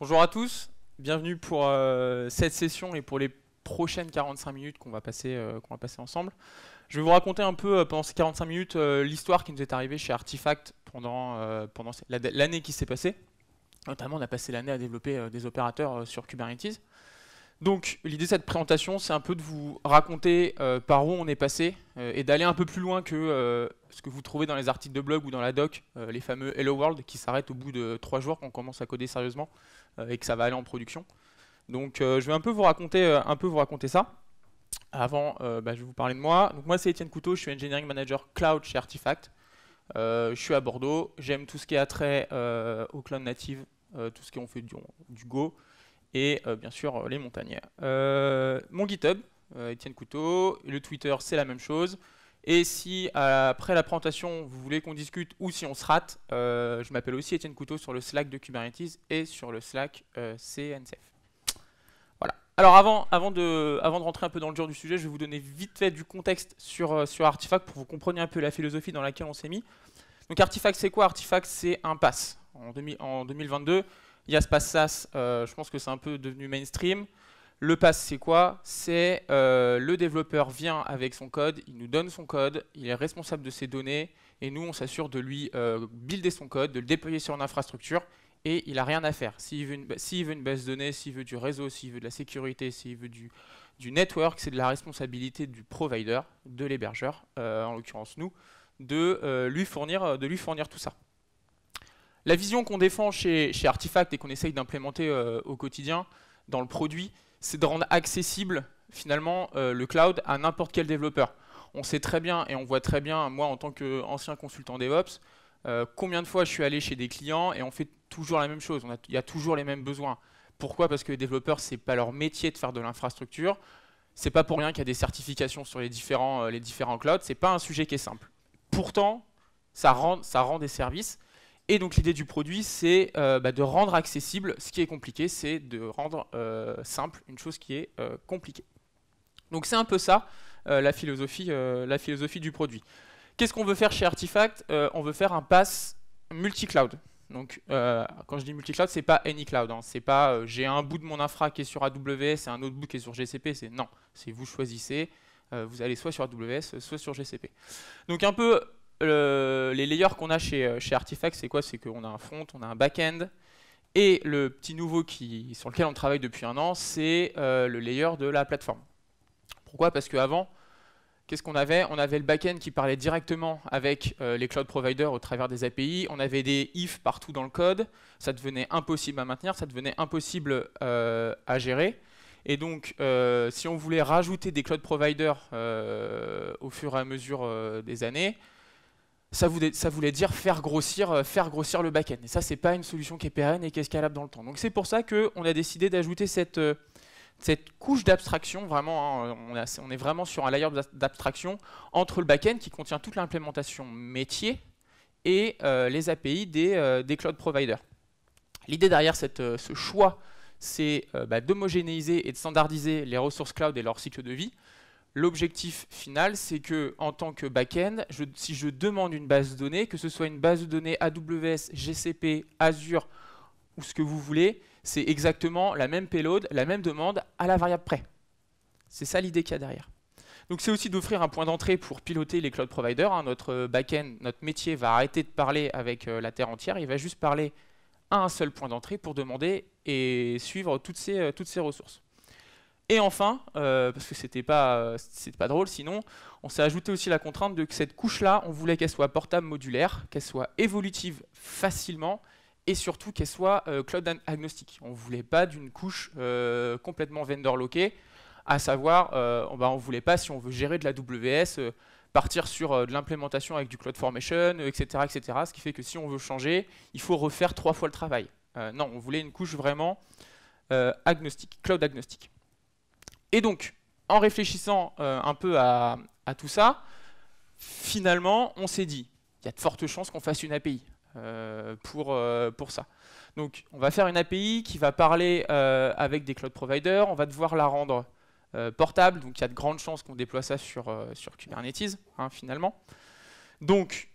Bonjour à tous, bienvenue pour euh, cette session et pour les prochaines 45 minutes qu'on va, passer, euh, va passer ensemble. Je vais vous raconter un peu euh, pendant ces 45 minutes l'histoire qui nous est arrivée chez Artifact pendant, pendant l'année qui s'est passée. Notamment, on a passé l'année à développer des opérateurs sur Kubernetes. Donc l'idée de cette présentation, c'est un peu de vous raconter euh, par où on est passé euh, et d'aller un peu plus loin que euh, ce que vous trouvez dans les articles de blog ou dans la doc, les fameux Hello World qui s'arrêtent au bout de trois jours quand on commence à coder sérieusement et que ça va aller en production. Donc je vais un peu vous raconter, un peu vous raconter ça. Avant, bah, je vais vous parler de moi. Donc moi c'est Étienne Couteau, je suis Engineering Manager Cloud chez Artifact. je suis à Bordeaux, j'aime tout ce qui est attrait au cloud native, tout ce qui on fait du Go, et euh, bien sûr euh, les montagnes. Euh, mon GitHub, Étienne Couteau, le Twitter, c'est la même chose. Et si après la présentation, vous voulez qu'on discute ou si on se rate, je m'appelle aussi Étienne Couteau sur le Slack de Kubernetes et sur le Slack CNCF. Voilà. Alors avant, avant, de, avant de rentrer un peu dans le dur du sujet, je vais vous donner vite fait du contexte sur, sur Artifact pour que vous compreniez un peu la philosophie dans laquelle on s'est mis. Donc Artifact, c'est quoi Artifact, c'est un pass. en 2022, il y a ce euh, je pense que c'est un peu devenu mainstream. Le pass, c'est quoi C'est euh, le développeur vient avec son code, il nous donne son code, il est responsable de ses données, et nous, on s'assure de lui euh, builder son code, de le déployer sur une infrastructure, et il n'a rien à faire. S'il veut, une base de données, s'il veut du réseau, s'il veut de la sécurité, s'il veut du, network, c'est de la responsabilité du provider, de l'hébergeur, en l'occurrence nous, de, lui fournir, de lui fournir tout ça. La vision qu'on défend chez, chez Artifact et qu'on essaye d'implémenter euh, au quotidien dans le produit, c'est de rendre accessible finalement euh, le cloud à n'importe quel développeur. On sait très bien et on voit très bien, moi en tant qu'ancien consultant DevOps, euh, combien de fois je suis allé chez des clients et on fait toujours la même chose, il y a toujours les mêmes besoins. Pourquoi Parce que les développeurs, ce n'est pas leur métier de faire de l'infrastructure, n'est pas pour rien qu'il y a des certifications sur les différents, les différents clouds, c'est pas un sujet qui est simple. Pourtant, ça rend, ça rend des services et donc l'idée du produit, c'est euh, bah, de rendre accessible ce qui est compliqué, c'est de rendre euh, simple une chose qui est euh, compliquée. Donc c'est un peu ça la, philosophie, la philosophie du produit. Qu'est-ce qu'on veut faire chez Artifact On veut faire un pass multi-cloud. Donc quand je dis multi-cloud, c'est pas any cloud, hein, c'est pas j'ai un bout de mon infra qui est sur AWS et un autre bout qui est sur GCP, c'est non, c'est vous choisissez, vous allez soit sur AWS, soit sur GCP. Donc un peu les layers qu'on a chez, euh, chez Artifact, c'est quoi C'est qu'on a un front, on a un back-end, et le petit nouveau sur lequel on travaille depuis un an, c'est euh, le layer de la plateforme. Pourquoi Parce qu'avant, qu'est-ce qu'on avait On avait le back-end qui parlait directement avec euh, les cloud providers au travers des API, on avait des if partout dans le code, ça devenait impossible à maintenir, ça devenait impossible à gérer. Et donc, si on voulait rajouter des cloud providers au fur et à mesure des années, ça voulait, dire faire grossir, euh, faire grossir le back Et ça, ce n'est pas une solution qui est pérenne et qui est scalable dans le temps. Donc c'est pour ça qu'on a décidé d'ajouter cette, euh, couche d'abstraction, vraiment, hein, euh, on, est vraiment sur un layer d'abstraction entre le back-end qui contient toute l'implémentation métier et les API des, cloud providers. L'idée derrière ce choix, c'est bah, d'homogénéiser et de standardiser les ressources cloud et leur cycle de vie, L'objectif final, c'est que en tant que back-end, si je demande une base de données, que ce soit une base de données AWS, GCP, Azure ou ce que vous voulez, c'est exactement la même payload, la même demande à la variable près. C'est ça l'idée qu'il y a derrière. Donc c'est aussi d'offrir un point d'entrée pour piloter les cloud providers. Hein. Notre euh, back-end, notre métier va arrêter de parler avec euh, la terre entière, il va juste parler à un seul point d'entrée pour demander et suivre toutes ces, euh, toutes ces ressources. Et enfin, euh, parce que c'était pas, pas drôle sinon, on s'est ajouté aussi la contrainte de que cette couche-là, on voulait qu'elle soit portable modulaire, qu'elle soit évolutive facilement, et surtout qu'elle soit euh, cloud agnostique. On ne voulait pas d'une couche euh, complètement vendor lockée, à savoir, bah, on ne voulait pas, si on veut gérer de la WS, partir sur de l'implémentation avec du cloud formation, etc., etc. Ce qui fait que si on veut changer, il faut refaire trois fois le travail. non, on voulait une couche vraiment agnostique, cloud agnostique. Et donc, en réfléchissant euh, un peu à, tout ça, finalement, on s'est dit, il y a de fortes chances qu'on fasse une API euh, pour, euh, pour ça. Donc, on va faire une API qui va parler avec des cloud providers, on va devoir la rendre portable, donc il y a de grandes chances qu'on déploie ça sur, sur Kubernetes, hein, finalement. Donc,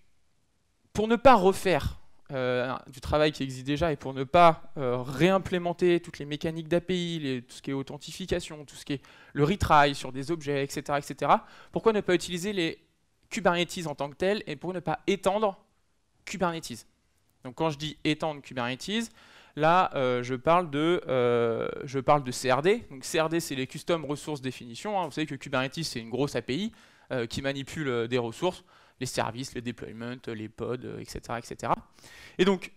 pour ne pas refaire euh, du travail qui existe déjà et pour ne pas euh, réimplémenter toutes les mécaniques d'API, tout ce qui est authentification, tout ce qui est le retry sur des objets, etc., etc., pourquoi ne pas utiliser les Kubernetes en tant que tel et pour ne pas étendre Kubernetes Donc quand je dis étendre Kubernetes, là euh, je, parle de, je parle de CRD. Donc CRD c'est les Custom Resource Definition. Hein. Vous savez que Kubernetes c'est une grosse API qui manipule des ressources les services, les deployments, les pods, etc., euh, etc. Et donc,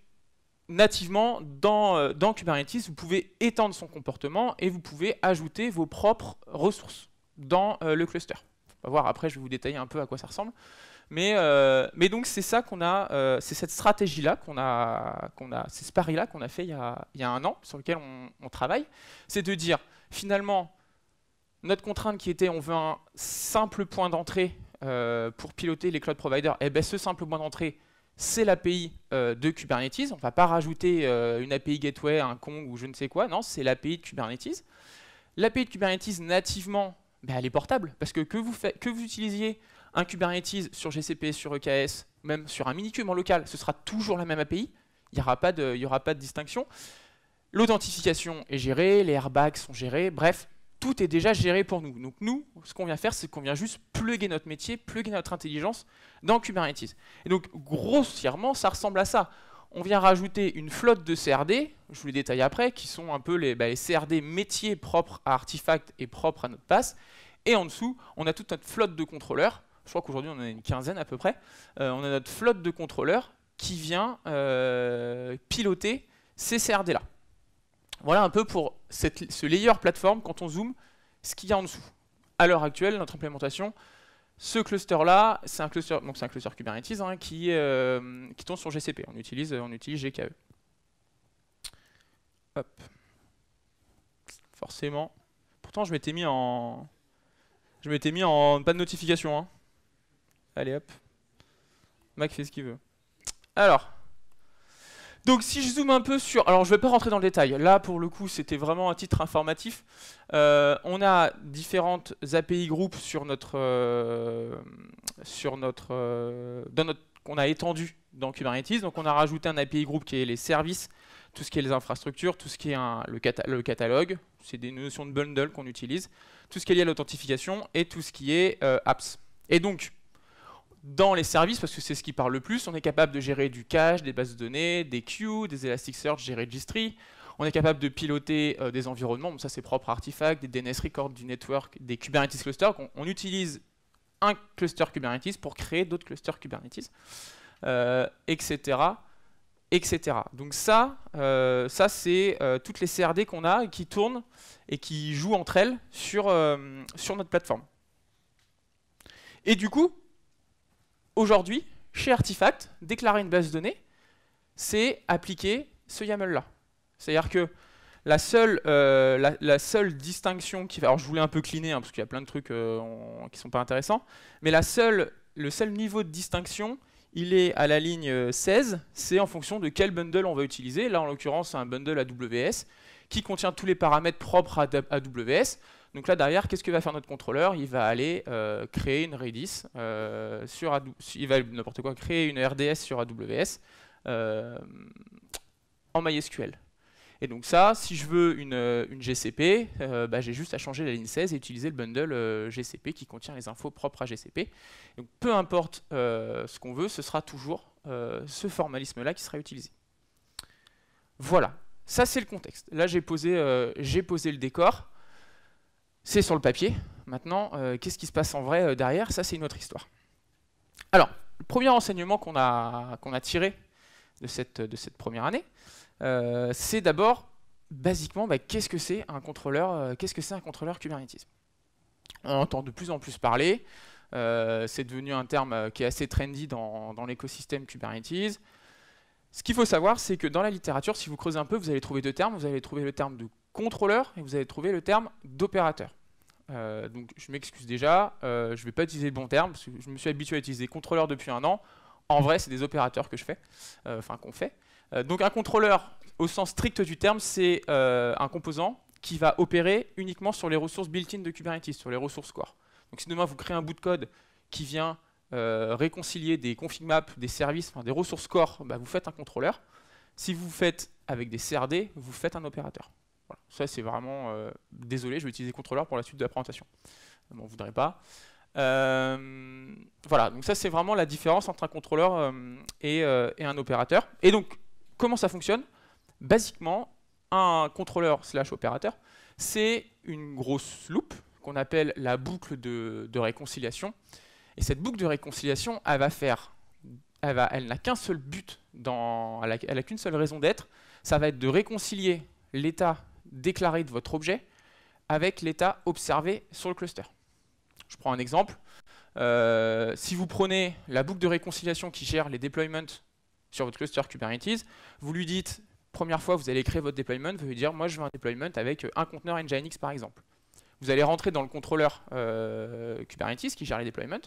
nativement, euh, dans, Kubernetes, vous pouvez étendre son comportement et vous pouvez ajouter vos propres ressources dans euh, le cluster. On va voir après, je vais vous détailler un peu à quoi ça ressemble. Mais, donc c'est ça qu'on a, c'est cette stratégie-là qu'on a, qu'on a, c'est ce pari-là qu'on a fait il y a, un an, sur lequel on, on travaille, c'est de dire finalement notre contrainte qui était on veut un simple point d'entrée euh, pour piloter les cloud providers eh ben, ce simple point d'entrée, c'est l'API euh, de Kubernetes. On ne va pas rajouter euh, une API Gateway, un con ou je ne sais quoi. Non, c'est l'API de Kubernetes. L'API de Kubernetes, nativement, ben, elle est portable. Parce que que vous, que vous utilisiez un Kubernetes sur GCP, sur EKS, même sur un mini-cube en local, ce sera toujours la même API. Il n'y aura, aura, pas de distinction. L'authentification est gérée, les airbags sont gérés, bref, tout est déjà géré pour nous. Donc nous, ce qu'on vient faire, c'est qu'on vient juste plugger notre métier, plugger notre intelligence dans Kubernetes. Et donc grossièrement, ça ressemble à ça. On vient rajouter une flotte de CRD, je vous les détaille après, qui sont un peu les, bah, CRD métiers propres à Artifact et propres à notre passe. Et en dessous, on a toute notre flotte de contrôleurs. Je crois qu'aujourd'hui, on en a une quinzaine à peu près. Euh, on a notre flotte de contrôleurs qui vient euh, piloter ces CRD-là. Voilà un peu pour ce layer plateforme, quand on zoome, ce qu'il y a en dessous. À l'heure actuelle, notre implémentation, ce cluster-là, c'est un cluster, un cluster Kubernetes hein, qui, euh, tombe sur GCP. On utilise, on utilise GKE. Hop. Forcément. Pourtant, je m'étais mis en, je m'étais mis en pas de notification. Hein. Allez, hop. Mac fait ce qu'il veut. Alors. Donc si je zoome un peu sur... Alors je ne vais pas rentrer dans le détail, là pour le coup c'était vraiment un titre informatif. Euh, on a différentes API groupes sur notre, euh, sur notre, euh, notre qu'on a étendu dans Kubernetes. Donc on a rajouté un API group qui est les services, tout ce qui est les infrastructures, tout ce qui est le, le, catalogue, c'est des notions de bundle qu'on utilise, tout ce qui est lié à l'authentification et tout ce qui est apps. Et donc dans les services, parce que c'est ce qui parle le plus, on est capable de gérer du cache, des bases de données, des queues, des Elasticsearch, des registries. On est capable de piloter euh, des environnements, ça c'est propre à Artifact, des DNS records, du network, des Kubernetes clusters. On, utilise un cluster Kubernetes pour créer d'autres clusters Kubernetes, etc., euh, etc. Donc ça, euh, ça c'est toutes les CRD qu'on a qui tournent et qui jouent entre elles sur, sur notre plateforme. Et du coup, Aujourd'hui, chez Artifact, déclarer une base de données, c'est appliquer ce YAML-là. C'est-à-dire que la seule, euh, distinction qui alors je voulais un peu cleaner, hein, parce qu'il y a plein de trucs euh, qui ne sont pas intéressants, mais le seul niveau de distinction, il est à la ligne 16, euh, c'est en fonction de quel bundle on va utiliser. Là, en l'occurrence, c'est un bundle AWS qui contient tous les paramètres propres à AWS. Donc là derrière, qu'est-ce que va faire notre contrôleur Il va aller euh, créer une Redis euh, sur il va n'importe quoi créer une RDS sur AWS euh, en MySQL. Et donc ça, si je veux une, GCP, bah, j'ai juste à changer la ligne 16 et utiliser le bundle GCP qui contient les infos propres à GCP. Donc peu importe ce qu'on veut, ce sera toujours ce formalisme-là qui sera utilisé. Voilà, ça c'est le contexte. Là j'ai posé, posé le décor c'est sur le papier. Maintenant, euh, qu'est-ce qui se passe en vrai euh, derrière Ça, c'est une autre histoire. Alors, le premier enseignement qu'on a, a tiré de cette, de cette première année, euh, c'est d'abord, basiquement, bah, qu'est-ce que c'est un contrôleur Qu'est-ce que c'est un contrôleur Kubernetes On entend de plus en plus parler. c'est devenu un terme qui est assez trendy dans, dans l'écosystème Kubernetes. Ce qu'il faut savoir, c'est que dans la littérature, si vous creusez un peu, vous allez trouver deux termes. Vous allez trouver le terme de contrôleur et vous avez trouvé le terme d'opérateur. Euh, donc je m'excuse déjà, euh, je ne vais pas utiliser le bon terme, parce que je me suis habitué à utiliser contrôleur depuis un an. En vrai, c'est des opérateurs que je fais, euh, enfin qu'on fait. donc un contrôleur, au sens strict du terme, c'est un composant qui va opérer uniquement sur les ressources built-in de Kubernetes, sur les ressources core. Donc si demain vous créez un bout de code qui vient réconcilier des config maps, des services, des ressources core, bah, vous faites un contrôleur. Si vous faites avec des CRD, vous faites un opérateur. Ça, c'est vraiment... Euh, désolé, je vais utiliser contrôleur pour la suite de la présentation. On ne voudrait pas. Euh, voilà, donc ça c'est vraiment la différence entre un contrôleur euh, et, un opérateur. Et donc, comment ça fonctionne Basiquement, un contrôleur slash opérateur, c'est une grosse loupe qu'on appelle la boucle de, réconciliation. Et cette boucle de réconciliation, elle va faire, elle, elle n'a qu'un seul but, dans, elle n'a qu'une seule raison d'être, ça va être de réconcilier l'état déclaré de votre objet avec l'état observé sur le cluster. Je prends un exemple. Euh, si vous prenez la boucle de réconciliation qui gère les deployments sur votre cluster Kubernetes, vous lui dites, première fois, vous allez créer votre deployment, vous lui dire, moi je veux un deployment avec un conteneur Nginx par exemple. Vous allez rentrer dans le contrôleur euh, Kubernetes qui gère les deployments.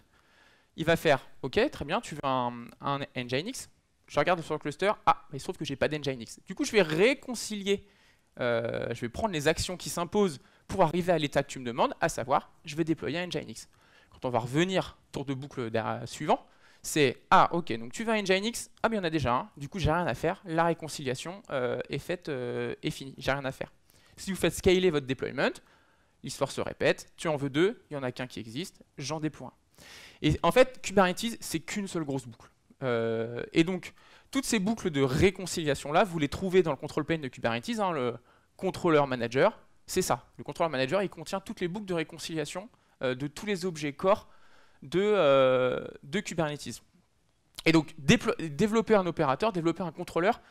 Il va faire, ok, très bien, tu veux un, Nginx. Je regarde sur le cluster, ah, il se trouve que j'ai pas d'Nginx. Du coup, je vais réconcilier euh, je vais prendre les actions qui s'imposent pour arriver à l'état que tu me demandes, à savoir, je vais déployer un Nginx. Quand on va revenir tour de boucle suivant, c'est ah ok donc tu veux un Nginx, ah mais il y en a déjà un, du coup j'ai rien à faire, la réconciliation euh, est faite, et euh, est finie, j'ai rien à faire. Si vous faites scaler votre deployment, l'histoire se répète, tu en veux deux, il n'y en a qu'un qui existe, j'en déploie un. Et en fait Kubernetes c'est qu'une seule grosse boucle. et donc toutes ces boucles de réconciliation-là, vous les trouvez dans le control plane de Kubernetes, hein, le contrôleur manager, c'est ça. Le Controller manager, il contient toutes les boucles de réconciliation euh, de tous les objets corps de, euh, de Kubernetes. Et donc, développer un opérateur, développer un contrôleur,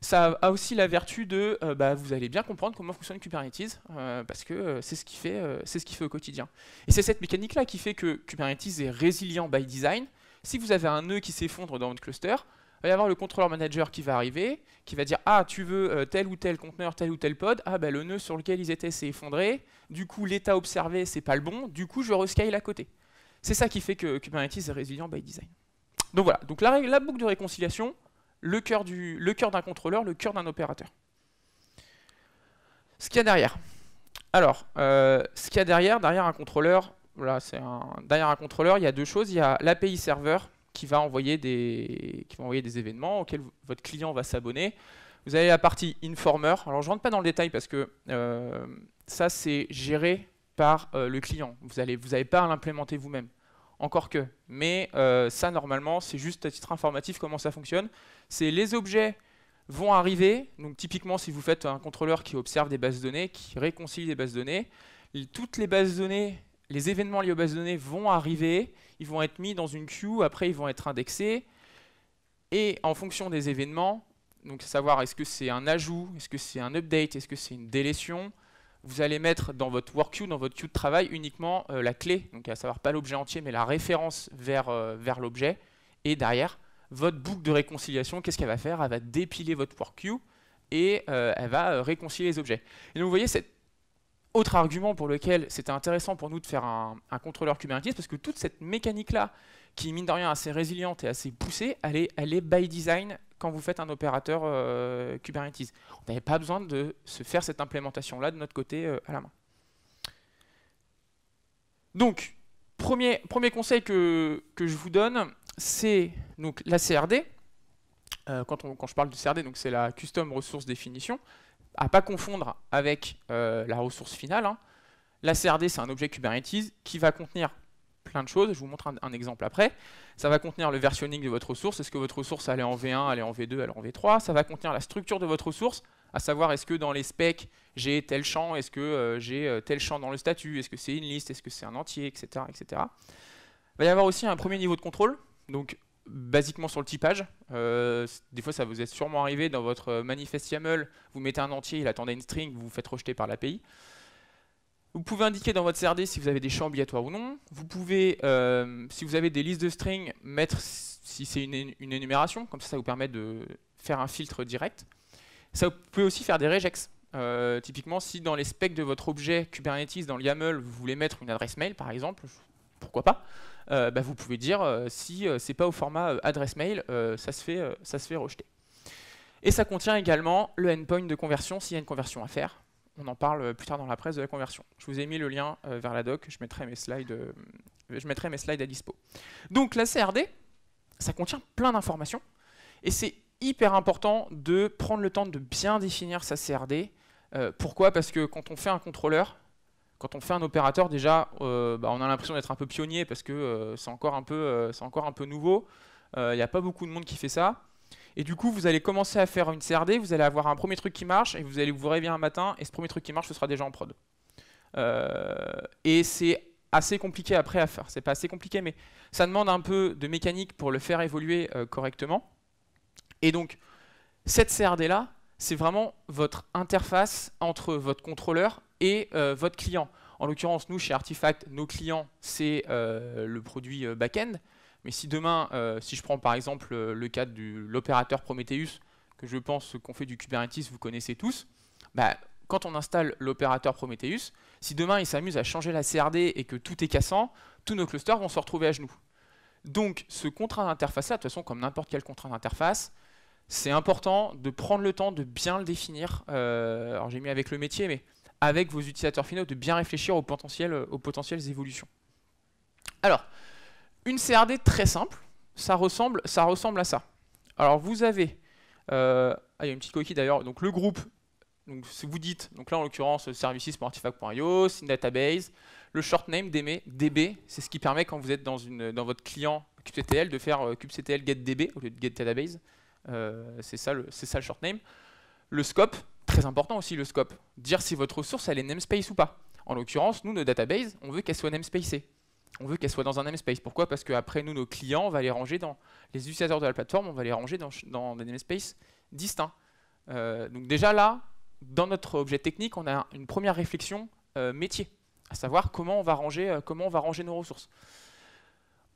ça a aussi la vertu de, euh, bah, vous allez bien comprendre comment fonctionne Kubernetes, parce que c'est ce qu'il fait, c'est ce qu'il fait au quotidien. Et c'est cette mécanique-là qui fait que Kubernetes est résilient by design. Si vous avez un nœud qui s'effondre dans votre cluster, va y avoir le contrôleur manager qui va arriver, qui va dire Ah, tu veux euh, tel ou tel conteneur, tel ou tel pod. Ah, ben le nœud sur lequel ils étaient s'est effondré. Du coup, l'état observé, c'est pas le bon. Du coup, je rescale à côté. C'est ça qui fait que Kubernetes est résilient by design. Donc voilà, donc la, boucle de réconciliation, le cœur d'un contrôleur, le cœur d'un opérateur. Ce qu'il y a derrière. Alors, euh, ce qu'il y a derrière, derrière un contrôleur, voilà, un, derrière un contrôleur, il y a deux choses. Il y a l'API serveur qui va envoyer des, qui envoyer des événements auxquels votre client va s'abonner. Vous avez la partie informer. Alors je ne rentre pas dans le détail parce que euh, ça c'est géré par euh, le client. Vous n'avez vous pas à l'implémenter vous-même. Encore que. Mais euh, ça normalement c'est juste à titre informatif comment ça fonctionne. C'est les objets vont arriver. Donc typiquement si vous faites un contrôleur qui observe des bases de données, qui réconcilie des bases de données, toutes les bases de données, les événements liés aux bases de données vont arriver ils vont être mis dans une queue, après ils vont être indexés. Et en fonction des événements, donc savoir est-ce que c'est un ajout, est-ce que c'est un update, est-ce que c'est une délétion, vous allez mettre dans votre work queue, dans votre queue de travail, uniquement euh, la clé, donc à savoir pas l'objet entier, mais la référence vers, euh, vers l'objet. Et derrière, votre boucle de réconciliation, qu'est-ce qu'elle va faire Elle va dépiler votre work queue et euh, elle va réconcilier les objets. Et vous voyez, cette autre argument pour lequel c'était intéressant pour nous de faire un, contrôleur Kubernetes, parce que toute cette mécanique-là, qui est mine de rien assez résiliente et assez poussée, elle est, by design quand vous faites un opérateur euh, Kubernetes. On n'avait pas besoin de se faire cette implémentation-là de notre côté euh, à la main. Donc, premier, premier conseil que, je vous donne, c'est la CRD. Euh, quand, quand, je parle de CRD, c'est la Custom Resource Definition à pas confondre avec euh, la ressource finale. Hein. La CRD, c'est un objet Kubernetes qui va contenir plein de choses. Je vous montre un, exemple après. Ça va contenir le versionning de votre ressource. Est-ce que votre ressource elle est en V1, elle est en V2, elle est en V3 Ça va contenir la structure de votre ressource, à savoir est-ce que dans les specs, j'ai tel champ, est-ce que euh, j'ai euh, tel champ dans le statut, est-ce que c'est une liste, est-ce que c'est un entier, etc., etc. Il va y avoir aussi un premier niveau de contrôle. Donc basiquement sur le typage. Euh, des fois, ça vous est sûrement arrivé dans votre manifest YAML, vous mettez un entier, il attendait une string, vous vous faites rejeter par l'API. Vous pouvez indiquer dans votre CRD si vous avez des champs obligatoires ou non. Vous pouvez, euh, si vous avez des listes de strings, mettre si c'est une, énumération, comme ça, ça vous permet de faire un filtre direct. Ça, vous pouvez aussi faire des regex. Euh, typiquement, si dans les specs de votre objet Kubernetes, dans le YAML, vous voulez mettre une adresse mail, par exemple, pourquoi pas euh, bah, vous pouvez dire euh, si si euh, c'est pas au format adresse mail, ça, se fait, ça se fait rejeter. Et ça contient également le endpoint de conversion s'il y a une conversion à faire. On en parle plus tard dans la presse de la conversion. Je vous ai mis le lien vers la doc, je mettrai mes slides, je mettrai mes slides à dispo. Donc la CRD, ça contient plein d'informations et c'est hyper important de prendre le temps de bien définir sa CRD. pourquoi Parce que quand on fait un contrôleur, quand on fait un opérateur, déjà, euh, bah, on a l'impression d'être un peu pionnier parce que euh, c'est encore, un peu, euh, encore un peu nouveau. Il n'y a pas beaucoup de monde qui fait ça. Et du coup, vous allez commencer à faire une CRD, vous allez avoir un premier truc qui marche, et vous allez vous réveiller un matin, et ce premier truc qui marche, ce sera déjà en prod. et c'est assez compliqué après à faire. C'est pas assez compliqué, mais ça demande un peu de mécanique pour le faire évoluer correctement. Et donc, cette CRD-là, c'est vraiment votre interface entre votre contrôleur et euh, votre client. En l'occurrence, nous, chez Artifact, nos clients, c'est euh, le produit euh, back-end. Mais si demain, si je prends par exemple le cas de l'opérateur Prometheus, que je pense qu'on fait du Kubernetes, vous connaissez tous, bah, quand on installe l'opérateur Prometheus, si demain il s'amuse à changer la CRD et que tout est cassant, tous nos clusters vont se retrouver à genoux. Donc ce contrat d'interface là, de toute façon comme n'importe quel contrat d'interface, c'est important de prendre le temps de bien le définir. alors j'ai mis avec le métier, mais avec vos utilisateurs finaux, de bien réfléchir aux, potentiels, aux potentielles évolutions. Alors, une CRD très simple, ça ressemble, ça ressemble à ça. Alors vous avez, euh, ah, il y a une petite coquille d'ailleurs, donc le groupe, donc que vous dites, donc là en l'occurrence services.artifact.io, database, le short name DB, c'est ce qui permet quand vous êtes dans, votre client kubectl de faire kubectl euh, get DB au lieu de get database, euh, c'est ça, ça le short name. Le scope, très important aussi le scope. Dire si votre ressource elle est namespace ou pas. En l'occurrence, nous, nos databases, on veut qu'elles soient namespacées. On veut qu'elle soit dans un namespace. Pourquoi Parce qu'après, nous, nos clients, on va les ranger dans les utilisateurs de la plateforme, on va les ranger dans, des namespaces distincts. Euh, donc déjà là, dans notre objet technique, on a une première réflexion euh, métier, à savoir comment on va ranger, euh, comment on va ranger nos ressources.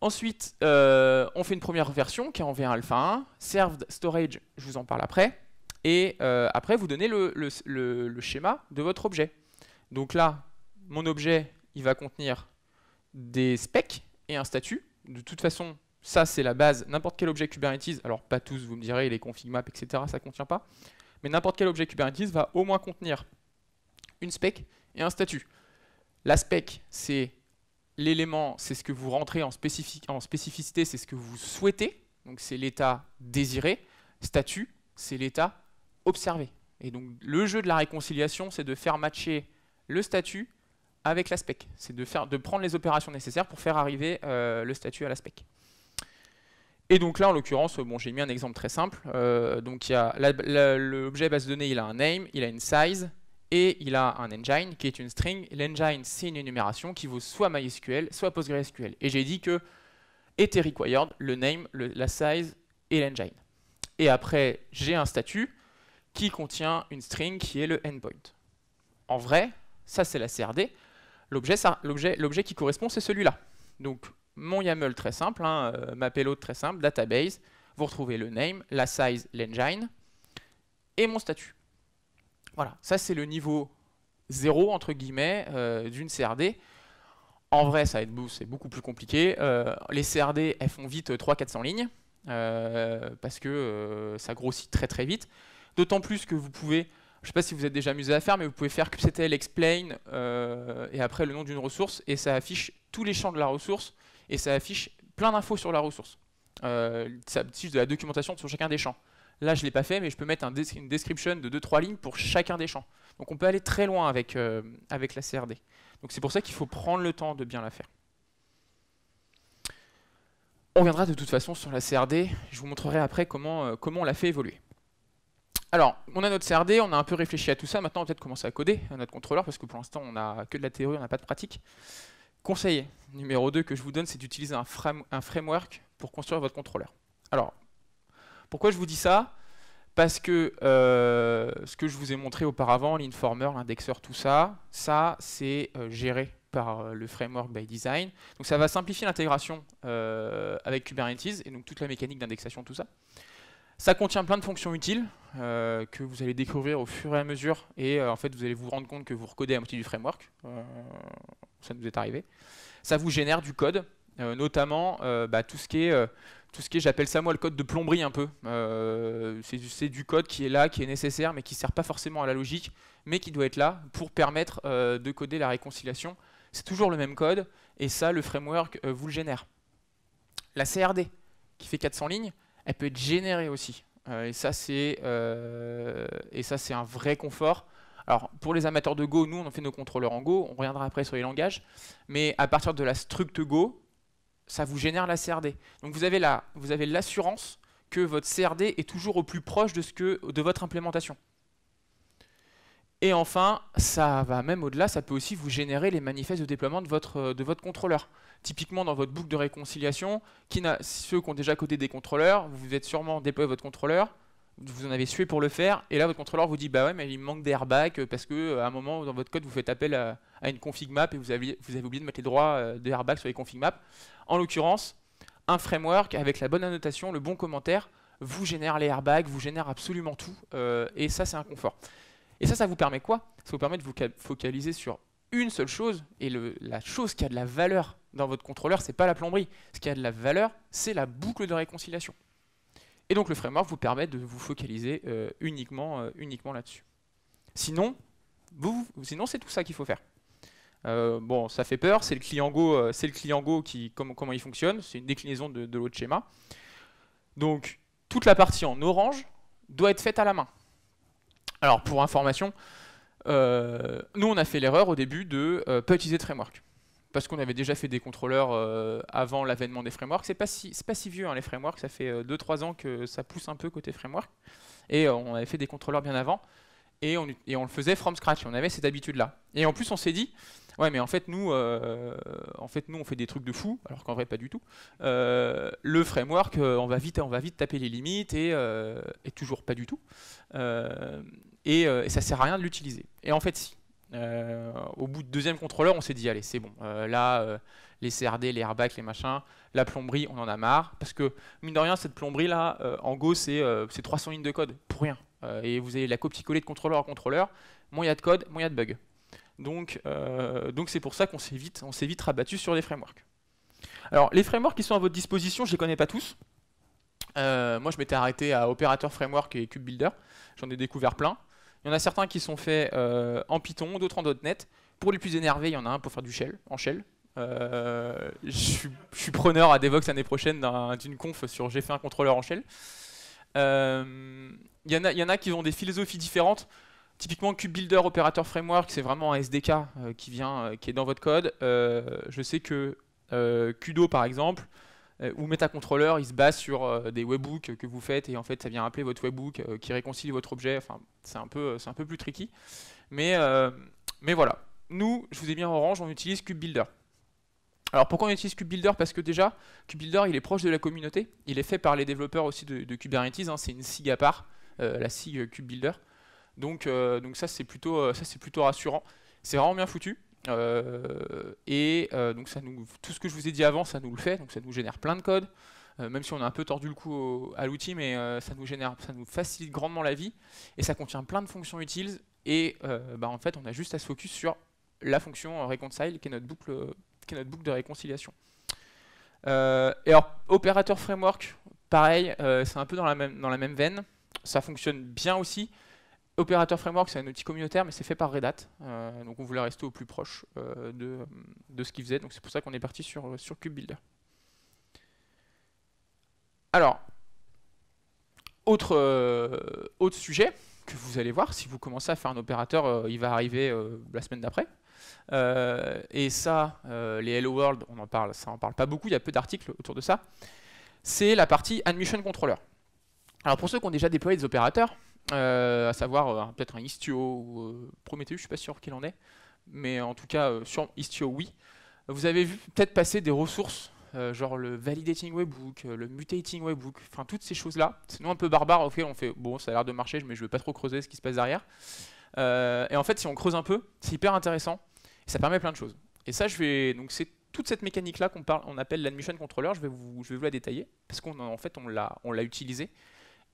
Ensuite, on fait une première version qui est en V1 alpha 1, Served Storage, je vous en parle après. Et euh, après, vous donnez le, schéma de votre objet. Donc là, mon objet, il va contenir des specs et un statut. De toute façon, ça, c'est la base. N'importe quel objet Kubernetes, alors pas tous, vous me direz, les config maps, etc., ça ne contient pas. Mais n'importe quel objet Kubernetes va au moins contenir une spec et un statut. La spec, c'est l'élément, c'est ce que vous rentrez en, en spécificité, c'est ce que vous souhaitez. Donc c'est l'état désiré. Statut, c'est l'état observer. Et donc le jeu de la réconciliation, c'est de faire matcher le statut avec l'aspect. C'est de, faire, de prendre les opérations nécessaires pour faire arriver euh, le statut à la spec. Et donc là, en l'occurrence, euh, bon, j'ai mis un exemple très simple. Euh, donc l'objet base de données, il a un name, il a une size et il a un engine qui est une string. L'engine, c'est une énumération qui vaut soit MySQL, soit PostgreSQL. Et j'ai dit que était required le name, la size et l'engine. Et après, j'ai un statut qui contient une string qui est le endpoint. En vrai, ça c'est la CRD, l'objet qui correspond c'est celui-là. Donc mon YAML très simple, hein, euh, ma payload très simple, database, vous retrouvez le name, la size, l'engine, et mon statut. Voilà, ça c'est le niveau zéro, entre guillemets euh, d'une CRD. En vrai, ça va être c'est beaucoup plus compliqué. Euh, les CRD, elles font vite 300-400 lignes, parce que ça grossit très très vite. D'autant plus que vous pouvez, je ne sais pas si vous êtes déjà amusé à faire, mais vous pouvez faire kubectl explain euh, et après le nom d'une ressource et ça affiche tous les champs de la ressource et ça affiche plein d'infos sur la ressource. Euh, ça affiche de la documentation sur chacun des champs. Là, je ne l'ai pas fait, mais je peux mettre une description de 2-3 lignes pour chacun des champs. Donc on peut aller très loin avec, euh, avec la CRD. Donc c'est pour ça qu'il faut prendre le temps de bien la faire. On reviendra de toute façon sur la CRD, je vous montrerai après comment, comment on la fait évoluer. Alors, on a notre CRD, on a un peu réfléchi à tout ça. Maintenant, on va peut-être commencer à coder notre contrôleur parce que pour l'instant, on n'a que de la théorie, on n'a pas de pratique. Conseil numéro 2 que je vous donne, c'est d'utiliser un, framework pour construire votre contrôleur. Alors, pourquoi je vous dis ça Parce que euh, ce que je vous ai montré auparavant, l'informer, l'indexeur, tout ça, ça, c'est euh, géré par euh, le framework by design. Donc ça va simplifier l'intégration avec Kubernetes et donc toute la mécanique d'indexation, tout ça. Ça contient plein de fonctions utiles euh, que vous allez découvrir au fur et à mesure et euh, en fait vous allez vous rendre compte que vous recodez à moitié du framework. Euh, ça nous est arrivé. Ça vous génère du code, notamment bah, tout ce qui est tout j'appelle ça moi le code de plomberie un peu. c'est du code qui est là, qui est nécessaire, mais qui ne sert pas forcément à la logique, mais qui doit être là pour permettre de coder la réconciliation. C'est toujours le même code, et ça, le framework vous le génère. La CRD, qui fait 400 lignes, elle peut être générée aussi. Euh, euh, et ça, c'est un vrai confort. Alors, pour les amateurs de Go, nous, on fait nos contrôleurs en Go, on reviendra après sur les langages, mais à partir de la struct Go, ça vous génère la CRD. Donc, vous avez vous avez l'assurance que votre CRD est toujours au plus proche de, ce que, de votre implémentation. Et enfin, ça va même au-delà, ça peut aussi vous générer les manifestes de déploiement de votre, de votre contrôleur. Typiquement, dans votre boucle de réconciliation, ceux qui ont déjà codé des contrôleurs, vous vous êtes sûrement déployé votre contrôleur, vous en avez sué pour le faire, et là votre contrôleur vous dit bah ouais mais il manque airbags » parce que euh, à un moment dans votre code vous faites appel à, une config map et vous avez, vous avez, oublié de mettre les droits euh, de airbag sur les config maps. En l'occurrence, un framework avec la bonne annotation, le bon commentaire, vous génère les airbags, vous génère absolument tout, euh, et ça c'est un confort. Et ça, ça vous permet quoi Ça vous permet de vous focaliser sur une seule chose, et la chose qui a de la valeur dans votre contrôleur, c'est pas la plomberie. Ce qui a de la valeur, c'est la boucle de réconciliation. Et donc le framework vous permet de vous focaliser euh, uniquement, euh, uniquement là-dessus. Sinon, vous, sinon c'est tout ça qu'il faut faire. Euh, bon, ça fait peur, c'est le client Go, c'est le client Go qui, comment, comment il fonctionne, c'est une déclinaison de l'autre schéma. Donc, toute la partie en orange doit être faite à la main. Alors, pour information, euh, nous, on a fait l'erreur au début de ne euh, pas utiliser de framework. Parce qu'on avait déjà fait des contrôleurs euh, avant l'avènement des frameworks. C'est pas si, pas si vieux hein, les frameworks, ça fait 2-3 ans que ça pousse un peu côté framework. Et on avait fait des contrôleurs bien avant. Et on, le faisait from scratch, on avait cette habitude-là. Et en plus, on s'est dit, ouais, mais en fait, nous, en fait, nous on fait des trucs de fou, alors qu'en vrai, pas du tout. le framework, on, va vite, on va vite taper les limites, et toujours pas du tout et, euh, et ça sert à rien de l'utiliser. Et en fait, si. Euh, au bout de deuxième contrôleur, on s'est dit, allez, c'est bon, euh, là, les CRD, les airbags, les machins, la plomberie, on en a marre. Parce que, mine de rien, cette plomberie-là, en Go, c'est 300 lignes de code, pour rien. et vous avez la copie collée de contrôleur en contrôleur, moins il y a de code, moins il y a de bugs. Donc, donc c'est pour ça qu'on s'est vite, vite rabattu sur les frameworks. Alors, les frameworks qui sont à votre disposition, je ne les connais pas tous. moi, je m'étais arrêté à Opérateur Framework et Cube Builder. J'en ai découvert plein. Il y en a certains qui sont faits euh, en Python, d'autres en .NET. Pour les plus énervés, il y en a un pour faire du shell, en shell. Euh, je, suis, preneur à Devox l'année prochaine d'une conf sur j'ai fait un contrôleur en shell. Euh, il y, y, en a qui ont des philosophies différentes. Typiquement, Cube Builder Framework, c'est vraiment un SDK qui vient, qui est dans votre code. je sais que Kudo, par exemple, euh, ou MetaController, il se base sur euh, des webbooks que vous faites et en fait, ça vient appeler votre webbook euh, qui réconcilie votre objet. Enfin, c'est un peu, c'est un peu plus tricky. Mais, mais voilà. Nous, je vous ai mis en orange, on utilise KubeBuilder. Alors pourquoi on utilise KubeBuilder Parce que déjà, KubeBuilder il est proche de la communauté, il est fait par les développeurs aussi de, Kubernetes, hein. c'est une SIG à part, la SIG CubeBuilder. Donc, donc ça c'est plutôt, c'est plutôt, rassurant, c'est vraiment bien foutu. Euh, et euh, donc ça nous, tout ce que je vous ai dit avant, ça nous le fait, donc ça nous génère plein de code euh, même si on a un peu tordu le cou à l'outil, mais ça nous génère, ça nous facilite grandement la vie et ça contient plein de fonctions utiles. Et bah, en fait, on a juste à se focus sur la fonction reconcile qui est notre boucle, notre boucle de réconciliation. et alors, opérateur framework, pareil, c'est un peu dans la même, dans la même veine. Ça fonctionne bien aussi. Opérateur Framework, c'est un outil communautaire, mais c'est fait par Red Hat. Euh, donc on voulait rester au plus proche euh, de, ce qu'ils faisaient. Donc c'est pour ça qu'on est parti sur, euh, sur KubeBuilder. Alors, autre, autre sujet que vous allez voir, si vous commencez à faire un opérateur, il va arriver la semaine d'après. et ça, les Hello World, on en parle, ça en parle pas beaucoup, il y a peu d'articles autour de ça. C'est la partie Admission Controller. Alors pour ceux qui ont déjà déployé des opérateurs, euh, à savoir euh, peut-être un Istio ou euh, Prometheus, je suis pas sûr qu'il en est, mais en tout cas sur Istio oui. Vous avez vu peut-être passer des ressources genre le validating webhook, le mutating webhook, enfin toutes ces choses-là. sinon un peu barbare, ok, on fait bon, ça a l'air de marcher, mais je veux pas trop creuser ce qui se passe derrière. et en fait, si on creuse un peu, c'est hyper intéressant et ça permet plein de choses. Et ça, je vais donc c'est toute cette mécanique-là qu'on parle, on appelle l'admission controller. Je vais vous, je vais vous la détailler parce qu'on en fait on l'a, on l'a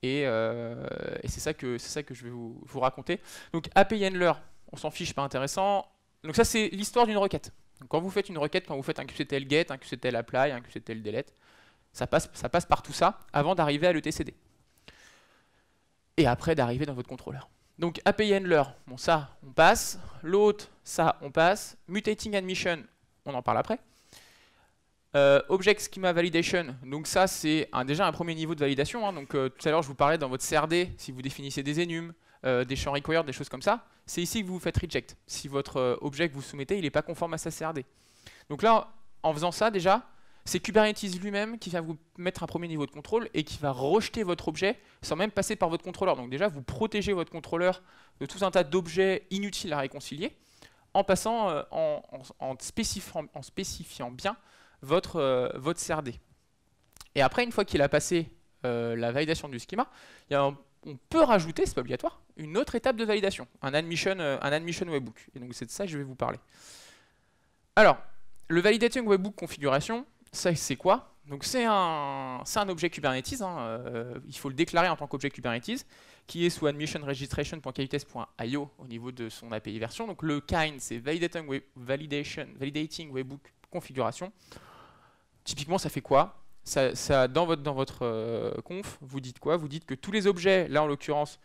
et, euh, et c'est ça, que je vais vous, vous raconter. Donc API Handler, on s'en fiche, pas intéressant. Donc ça c'est l'histoire d'une requête. Donc, quand vous faites une requête, quand vous faites un QCTL get, un QCTL apply, un QCTL delete, ça passe, ça passe par tout ça avant d'arriver à l'ETCD. Et après d'arriver dans votre contrôleur. Donc API Handler, bon ça on passe. L'autre, ça on passe. Mutating Admission, on en parle après. Euh, object Schema Validation, donc ça c'est déjà un premier niveau de validation. Hein. donc euh, tout à l'heure je vous parlais dans votre CRD, si vous définissez des enum, euh, des champs required, des choses comme ça, c'est ici que vous faites reject. Si votre objet que vous soumettez, il n'est pas conforme à sa CRD. Donc là, en faisant ça déjà, c'est Kubernetes lui-même qui va vous mettre un premier niveau de contrôle et qui va rejeter votre objet sans même passer par votre contrôleur. Donc déjà, vous protégez votre contrôleur de tout un tas d'objets inutiles à réconcilier en passant, en spécifiant bien votre, euh, CRD. Et après, une fois qu'il a passé euh, la validation du schéma, on peut rajouter, c'est pas obligatoire, une autre étape de validation, un admission, euh, webbook. Et donc c'est de ça que je vais vous parler. Alors, le validating webbook configuration, ça c'est quoi Donc c'est un, objet Kubernetes, hein, il faut le déclarer en tant qu'objet Kubernetes, qui est sous admissionregistration.kites.io au niveau de son API version. Donc le kind c'est validating, validating webbook configuration. Typiquement, ça fait quoi ça, dans votre, dans votre euh, conf, vous dites quoi Vous dites que tous les objets, là en l'occurrence,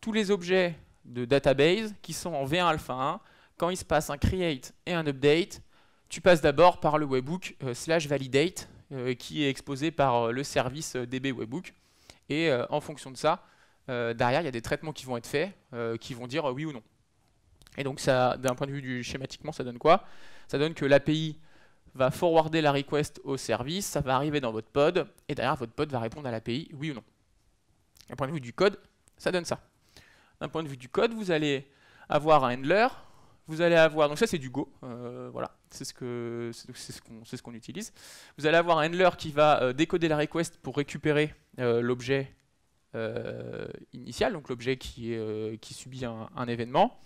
tous les objets de database qui sont en V1 alpha 1, quand il se passe un create et un update, tu passes d'abord par le webhook euh, slash validate euh, qui est exposé par le service DB webhook. Et en fonction de ça, derrière, il y a des traitements qui vont être faits, qui vont dire oui ou non. Et donc, ça, d'un point de vue du, schématiquement, ça donne quoi Ça donne que l'API va forwarder la request au service, ça va arriver dans votre pod, et derrière votre pod va répondre à l'API oui ou non. D'un point de vue du code, ça donne ça. D'un point de vue du code, vous allez avoir un handler, vous allez avoir, donc ça c'est du Go, euh, voilà, c'est ce qu'on ce qu'on ce utilise. Vous allez avoir un handler qui va euh, décoder la request pour récupérer euh, l'objet initial, donc l'objet qui, qui, subit un, un événement.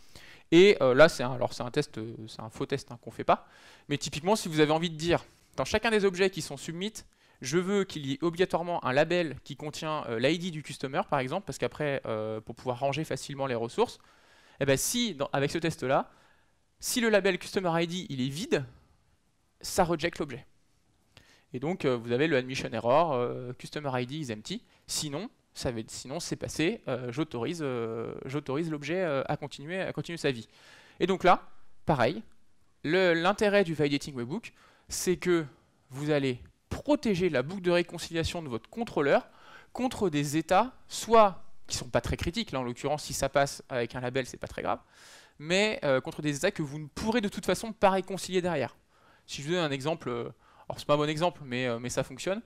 Et euh, là, c'est un, alors c'est un euh, faux test hein, qu'on ne fait pas. Mais typiquement, si vous avez envie de dire, dans chacun des objets qui sont submit, je veux qu'il y ait obligatoirement un label qui contient euh, l'ID du customer, par exemple, parce qu'après, pour pouvoir ranger facilement les ressources, eh ben, si, avec ce test-là, si le label customer ID il est vide, ça reject l'objet. Et donc, vous avez le admission error, customer ID is empty. Sinon, sinon, c'est passé, euh, euh, j'autorise l'objet euh, à, continuer, sa vie. Et donc là, pareil, l'intérêt du validating webhook, c'est que vous allez protéger la boucle de réconciliation de votre contrôleur contre des états, soit qui ne sont pas très critiques, là en l'occurrence si ça passe avec un label c'est pas très grave, mais contre des états que vous ne pourrez de toute façon pas réconcilier derrière. Si je vous donne un exemple, alors c'est pas un bon exemple mais ça fonctionne,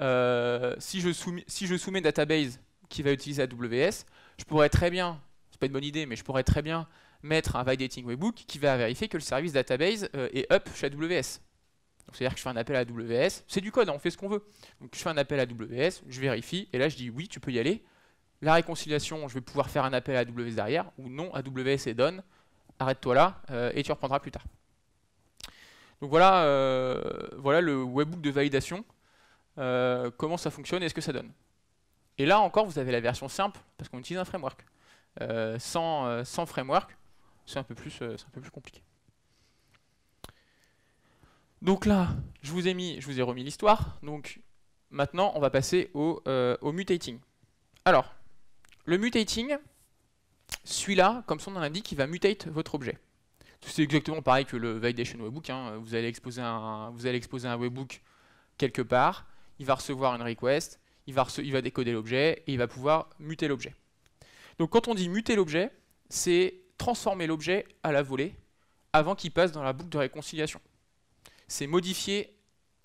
euh, si, je soumets, si database qui va utiliser AWS, je pourrais très bien, c'est pas une bonne idée, mais je pourrais très bien mettre un validating webbook qui va vérifier que le service database euh, est up chez AWS. C'est-à-dire que je fais un appel à AWS, c'est du code, hein, on fait ce qu'on veut. Donc je fais un appel à AWS, je vérifie, et là je dis oui, tu peux y aller. La réconciliation, je vais pouvoir faire un appel à AWS derrière, ou non, AWS est done, arrête-toi là, euh, et tu reprendras plus tard. Donc voilà, voilà le webbook de validation euh, comment ça fonctionne et ce que ça donne. Et là encore, vous avez la version simple, parce qu'on utilise un framework. Euh, euh, sans, framework, c'est un, peu plus, un peu plus compliqué. Donc là, je vous ai, mis, je vous ai remis l'histoire. Donc maintenant, on va passer au, mutating. Alors, le mutating, celui-là, comme son nom l'indique, il va mutate votre objet. C'est exactement pareil que le validation webbook. Hein. Vous, allez exposer un, vous allez exposer un webbook quelque part il va recevoir une request, il va, décoder l'objet et il va pouvoir muter l'objet. Donc quand on dit muter l'objet, c'est transformer l'objet à la volée avant qu'il passe dans la boucle de réconciliation. C'est modifier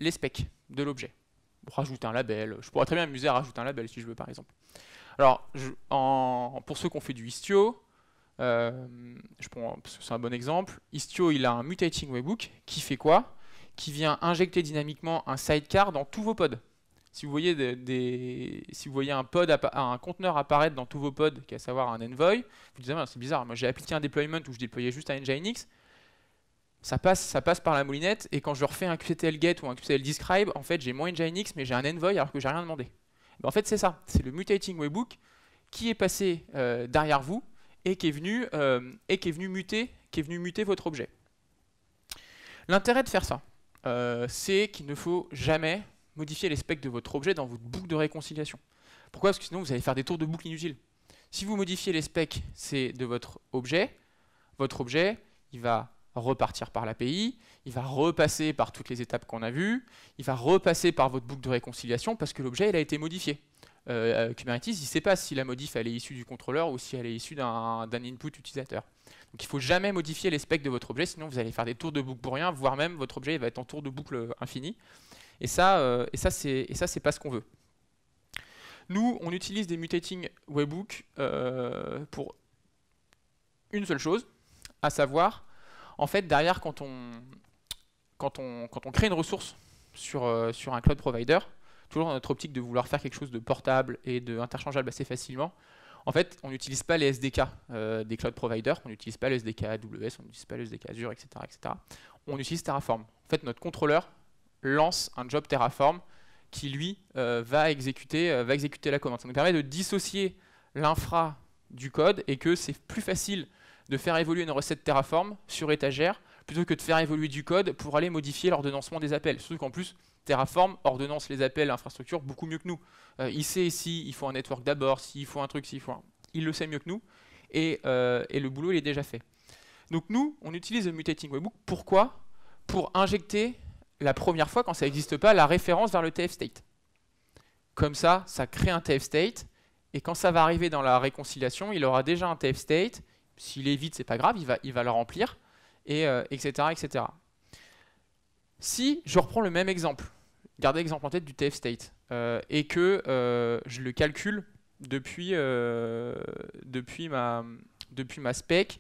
les specs de l'objet. Rajouter un label, je pourrais très bien m'amuser à rajouter un label si je veux par exemple. Alors, pour ceux qui ont fait du Istio, euh, je prends, c'est un bon exemple, Istio il a un mutating webhook qui fait quoi qui vient injecter dynamiquement un sidecar dans tous vos pods. Si vous voyez, un, pod un conteneur apparaître dans tous vos pods, qui à savoir un Envoy, vous dites ah, c'est bizarre, moi j'ai appliqué un deployment où je déployais juste un Nginx, ça passe, ça passe par la moulinette, et quand je refais un QTL get ou un QTL describe, en fait j'ai moins Nginx, mais j'ai un Envoy alors que j'ai rien demandé. Eh ben, en fait c'est ça, c'est le mutating webhook qui est passé euh, derrière vous et euh, qui est venu muter votre objet. L'intérêt de faire ça, euh, c'est qu'il ne faut jamais modifier les specs de votre objet dans votre boucle de réconciliation. Pourquoi Parce que sinon vous allez faire des tours de boucle inutiles. Si vous modifiez les specs c'est de votre objet, votre objet il va repartir par l'API, il va repasser par toutes les étapes qu'on a vues, il va repasser par votre boucle de réconciliation parce que l'objet a été modifié. Euh, euh, Kubernetes, il ne sait pas si la modif elle est issue du contrôleur ou si elle est issue d'un input utilisateur. Donc il ne faut jamais modifier les specs de votre objet, sinon vous allez faire des tours de boucle pour rien, voire même votre objet va être en tour de boucle euh, infini. Et ça, euh, ce et ça c'est pas ce qu'on veut. Nous, on utilise des mutating webhooks euh, pour une seule chose, à savoir, en fait, derrière, quand on, quand on, quand on crée une ressource sur, sur un cloud provider, toujours dans notre optique de vouloir faire quelque chose de portable et d'interchangeable assez facilement, en fait, on n'utilise pas les SDK euh, des cloud providers, on n'utilise pas le SDK AWS, on n'utilise pas le SDK Azure, etc., etc. On utilise Terraform. En fait, notre contrôleur lance un job Terraform qui, lui, euh, va, exécuter, euh, va exécuter la commande. Ça nous permet de dissocier l'infra du code et que c'est plus facile de faire évoluer une recette Terraform sur étagère plutôt que de faire évoluer du code pour aller modifier l'ordonnancement des appels. Surtout qu'en plus, Terraform ordonnance les appels infrastructure l'infrastructure beaucoup mieux que nous. Euh, il sait s'il faut un network d'abord, s'il faut un truc, s'il faut un... Il le sait mieux que nous, et, euh, le boulot, il est déjà fait. Donc nous, on utilise le Mutating Webhook. Pourquoi Pour injecter, la première fois, quand ça n'existe pas, la référence vers le TF State. Comme ça, ça crée un TF State, et quand ça va arriver dans la réconciliation, il aura déjà un TF State. S'il est vide, c'est pas grave, il va, il va le remplir, et, etc., euh, etc. Si je reprends le même exemple, garder l'exemple en tête du TF state euh, et que euh, je le calcule depuis, euh, depuis, ma, depuis ma spec.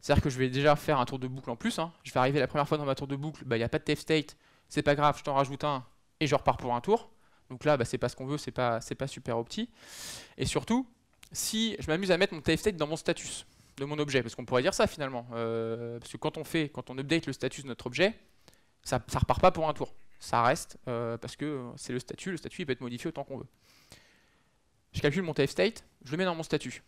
C'est-à-dire que je vais déjà faire un tour de boucle en plus. Hein. Je vais arriver la première fois dans ma tour de boucle, bah, il bah, n'y a pas de TF state, c'est pas grave, je t'en rajoute un et je repars pour un tour. Donc là, bah, c'est pas ce qu'on veut, c'est pas, pas super opti. Et surtout, si je m'amuse à mettre mon TF state dans mon status de mon objet, parce qu'on pourrait dire ça finalement, parce que quand on fait, quand on update le status de notre objet, ça, ça repart pas pour un tour ça reste, euh, parce que c'est le statut, le statut il peut être modifié autant qu'on veut. Je calcule mon TF state, je le mets dans mon statut.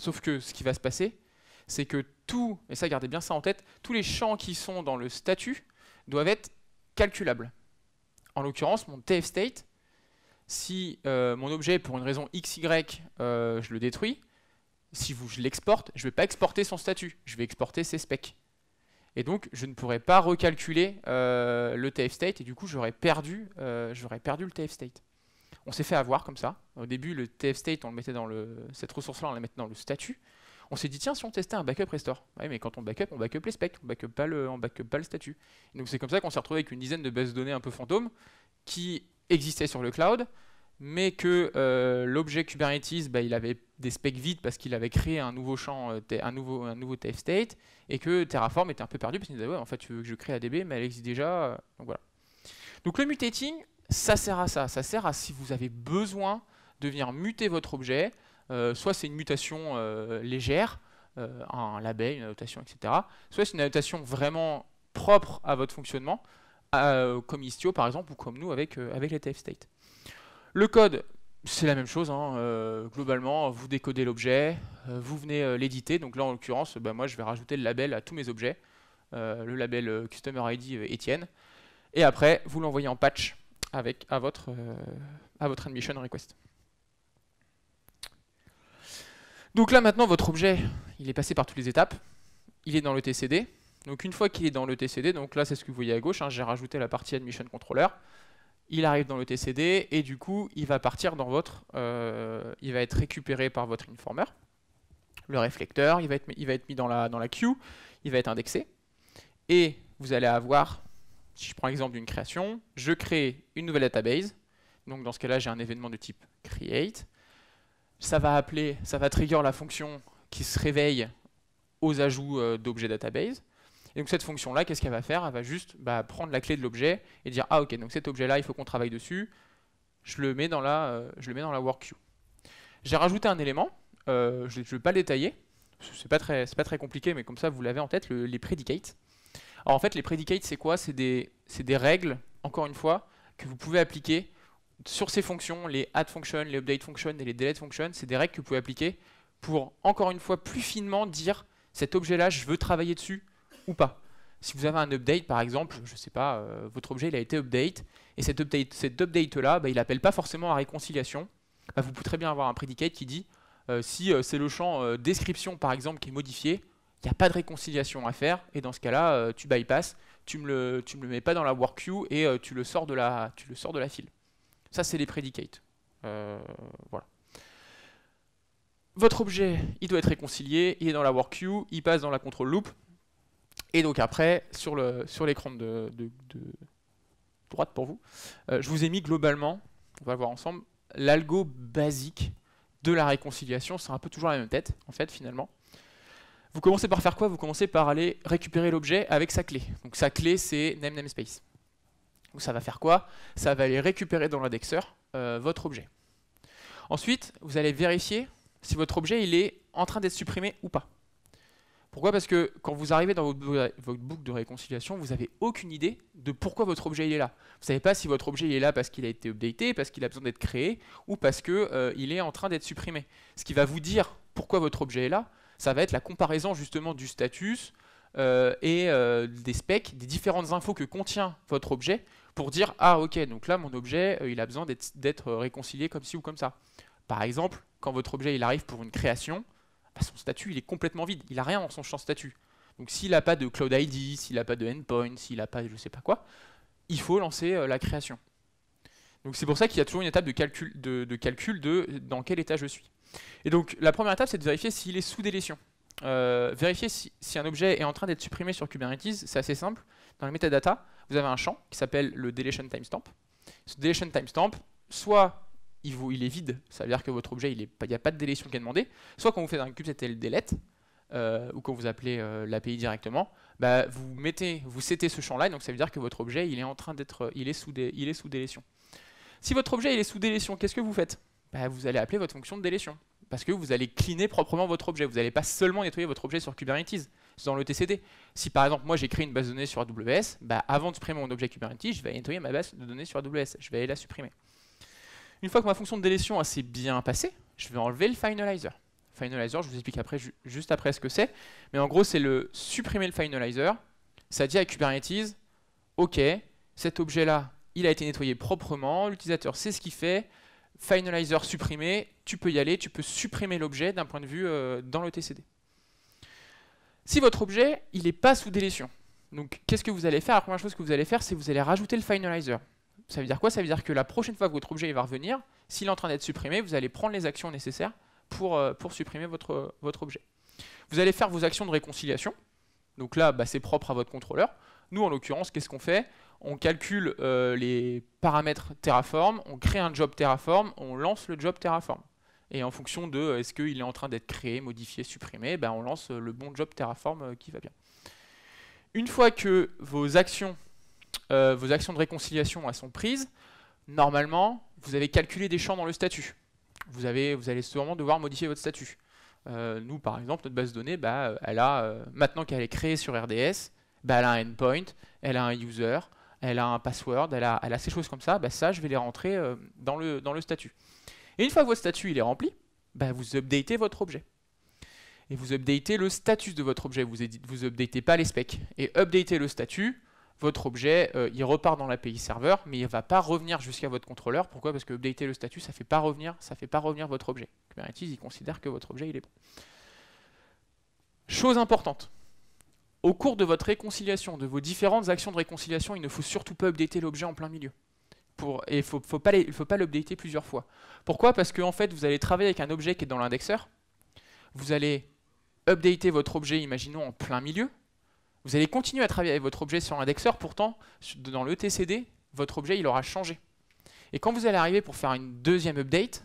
Sauf que ce qui va se passer, c'est que tout, et ça gardez bien ça en tête, tous les champs qui sont dans le statut doivent être calculables. En l'occurrence, mon TF state, si euh, mon objet, pour une raison x, y, euh, je le détruis, si vous, je l'exporte, je ne vais pas exporter son statut, je vais exporter ses specs. Et donc, je ne pourrais pas recalculer euh, le TF state et du coup, j'aurais perdu, euh, perdu le TF state. On s'est fait avoir comme ça. Au début, le TF state, on le mettait dans le, cette ressource-là, on la mettait dans le statut. On s'est dit, tiens, si on testait un backup restore. Oui, mais quand on backup, on backup les specs, on backup pas le, backup pas le statut. donc, c'est comme ça qu'on s'est retrouvé avec une dizaine de bases de données un peu fantômes qui existaient sur le cloud, mais que euh, l'objet Kubernetes, bah, il avait des specs vides parce qu'il avait créé un nouveau champ, euh, un nouveau, un nouveau TF state, et que Terraform était un peu perdu parce qu'il disait en fait tu veux que je crée ADB, mais elle existe déjà. Euh, donc voilà. Donc le mutating, ça sert à ça. Ça sert à si vous avez besoin de venir muter votre objet, soit c'est une mutation légère, un label, une annotation, etc. Soit c'est une annotation vraiment propre à votre fonctionnement, comme Istio par exemple, ou comme nous avec, avec les TF state. Le code, c'est la même chose. Hein, euh, globalement, vous décodez l'objet, euh, vous venez euh, l'éditer. Donc là, en l'occurrence, bah, moi, je vais rajouter le label à tous mes objets, le label Customer ID Etienne. Et après, vous l'envoyez en patch avec, à, votre, à votre admission request. Donc là, maintenant, votre objet, il est passé par toutes les étapes. Il est dans le TCD. Donc une fois qu'il est dans le TCD, donc là, c'est ce que vous voyez à gauche, hein, j'ai rajouté la partie admission controller il arrive dans le TCD et du coup il va partir dans votre, euh, il va être récupéré par votre informer, le réflecteur, il va être, il va être mis dans la, dans la queue, il va être indexé et vous allez avoir, si je prends l'exemple d'une création, je crée une nouvelle database, donc dans ce cas là j'ai un événement de type create, ça va appeler, ça va trigger la fonction qui se réveille aux ajouts euh, d'objets database, et donc cette fonction-là, qu'est-ce qu'elle va faire Elle va juste bah, prendre la clé de l'objet et dire ah ok donc cet objet-là il faut qu'on travaille dessus. Je le mets dans la euh, la work queue. J'ai rajouté un élément. Euh, je ne vais pas le détailler. C'est pas très pas très compliqué mais comme ça vous l'avez en tête les predicates. Alors en fait les predicates c'est quoi C'est des règles encore une fois que vous pouvez appliquer sur ces fonctions, les add functions, les update functions et les delete functions, c'est des règles que vous pouvez appliquer pour encore une fois plus finement dire cet objet-là, je veux travailler dessus, ou pas. Si vous avez un update, par exemple, je ne sais pas, euh, votre objet il a été update, et cet update, cette update là, bah, il n'appelle pas forcément à réconciliation, bah, vous pouvez très bien avoir un predicate qui dit euh, si euh, c'est le champ description par exemple qui est modifié, il n'y a pas de réconciliation à faire, et dans ce cas-là, tu bypasses, tu ne me, me, le mets pas dans la work queue et tu, le sors de la, tu le sors de la file. Ça, c'est les prédicates. voilà. Votre objet, il doit être réconcilié, il est dans la work queue, il passe dans la control loop. Et donc après, sur l'écran de, droite pour vous, euh, je vous ai mis globalement, on va voir ensemble, l'algo basique de la réconciliation. C'est un peu toujours la même tête, en fait, finalement. Vous commencez par faire quoi Vous commencez par aller récupérer l'objet avec sa clé. Donc sa clé, c'est name namespace. ça va faire quoi Ça va aller récupérer dans l'indexeur euh, votre objet. Ensuite, vous allez vérifier si votre objet il est en train d'être supprimé ou pas. Pourquoi Parce que quand vous arrivez dans votre, votre boucle de réconciliation, vous n'avez aucune idée de pourquoi votre objet est là. Vous ne savez pas si votre objet est là parce qu'il a été updaté, parce qu'il a besoin d'être créé, ou parce qu'il euh, est en train d'être supprimé. Ce qui va vous dire pourquoi votre objet est là, ça va être la comparaison justement du status euh, et euh, des specs, des différentes infos que contient votre objet pour dire « Ah ok, donc là mon objet, il a besoin d'être réconcilié comme ci ou comme ça ». Par exemple, quand votre objet il arrive pour une création, son statut il est complètement vide, il n'a rien dans son champ statut. Donc s'il n'a pas de Cloud ID, s'il n'a pas de endpoint, s'il n'a pas je sais pas quoi, il faut lancer euh, la création. Donc c'est pour ça qu'il y a toujours une étape de calcul de, calcul de dans quel état je suis. Et donc la première étape c'est de vérifier s'il est sous délétion. Euh, vérifier si, un objet est en train d'être supprimé sur Kubernetes, c'est assez simple. Dans les metadata, vous avez un champ qui s'appelle le deletion timestamp. Ce deletion timestamp, soit il, est vide. Ça veut dire que votre objet, il n'y a pas de délétion qui est demandée. Soit quand vous faites un kubectl delete, euh, ou quand vous appelez euh, l'API directement, bah, vous mettez, vous c'était ce champ-là, donc ça veut dire que votre objet, il est en train d'être, euh, il est sous, délétion. Si votre objet il est sous délétion, qu'est-ce que vous faites bah, Vous allez appeler votre fonction de délétion, parce que vous allez cleaner proprement votre objet. Vous n'allez pas seulement nettoyer votre objet sur Kubernetes, dans le TCD. Si par exemple, moi j'ai créé une base de données sur AWS, bah, avant de supprimer mon objet Kubernetes, je vais nettoyer ma base de données sur AWS, je vais la supprimer. Une fois que ma fonction de délétion s'est bien passée, je vais enlever le finalizer. Finalizer, je vous explique après, juste après ce que c'est. Mais en gros, c'est le supprimer le finalizer. Ça dit à Kubernetes, OK, cet objet-là, il a été nettoyé proprement, l'utilisateur sait ce qu'il fait, finalizer supprimé, tu peux y aller, tu peux supprimer l'objet d'un point de vue euh, dans le TCD. Si votre objet, il n'est pas sous délétion, donc qu'est-ce que vous allez faire La première chose que vous allez faire, c'est vous allez rajouter le finalizer. Ça veut dire quoi Ça veut dire que la prochaine fois que votre objet va revenir, s'il est en train d'être supprimé, vous allez prendre les actions nécessaires pour, euh, pour supprimer votre, votre objet. Vous allez faire vos actions de réconciliation. Donc là, bah, c'est propre à votre contrôleur. Nous, en l'occurrence, qu'est-ce qu'on fait On calcule euh, les paramètres Terraform, on crée un job Terraform, on lance le job Terraform. Et en fonction de euh, est-ce qu'il est en train d'être créé, modifié, supprimé, bah, on lance le bon job Terraform qui va bien. Une fois que vos actions euh, vos actions de réconciliation elles sont prises, normalement, vous avez calculé des champs dans le statut. Vous, avez, vous allez sûrement devoir modifier votre statut. Euh, nous, par exemple, notre base de données, bah, euh, elle a, maintenant qu'elle est créée sur RDS, bah, elle a un endpoint, elle a un user, elle a un password, elle a, ces choses comme ça. Bah, ça, je vais les rentrer dans, le, dans le statut. Et une fois que votre statut il est rempli, bah, vous updatez votre objet. Et vous updatez le statut de votre objet, vous, vous updatez pas les specs. Et updatez le statut, votre objet, euh, il repart dans l'API serveur, mais il ne va pas revenir jusqu'à votre contrôleur. Pourquoi Parce que updater le statut, ça ne fait pas revenir, fait pas revenir votre objet. Kubernetes, il considère que votre objet, il est bon. Chose importante. Au cours de votre réconciliation, de vos différentes actions de réconciliation, il ne faut surtout pas updater l'objet en plein milieu. et il ne faut pas l'updater plusieurs fois. Pourquoi Parce que fait, vous allez travailler avec un objet qui est dans l'indexeur. Vous allez updater votre objet, imaginons, en plein milieu. Vous allez continuer à travailler avec votre objet sur l'indexeur, pourtant, dans le TCD, votre objet il aura changé. Et quand vous allez arriver pour faire une deuxième update,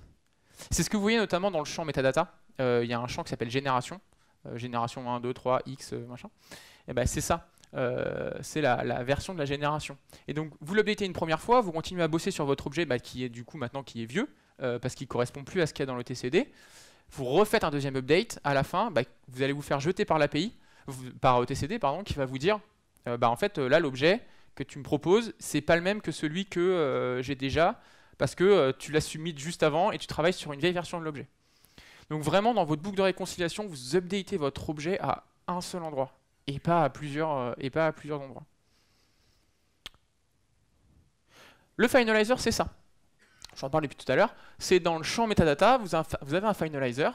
c'est ce que vous voyez notamment dans le champ metadata. Euh, il y a un champ qui s'appelle génération, euh, génération 1, 2, 3, X, euh, machin. Et eh ben c'est ça. c'est la, version de la génération. Et donc vous l'updatez une première fois, vous continuez à bosser sur votre objet bah, qui est du coup maintenant qui est vieux, parce qu'il ne correspond plus à ce qu'il y a dans le TCD. Vous refaites un deuxième update, à la fin, bah, vous allez vous faire jeter par l'API par OTCD, euh, pardon, qui va vous dire euh, bah, en fait euh, là l'objet que tu me proposes c'est pas le même que celui que j'ai déjà parce que tu l'as soumis juste avant et tu travailles sur une vieille version de l'objet. Donc vraiment dans votre boucle de réconciliation vous updatez votre objet à un seul endroit et pas à plusieurs et pas à plusieurs endroits. Le finalizer c'est ça. J'en parle depuis tout à l'heure, c'est dans le champ metadata, vous avez un finalizer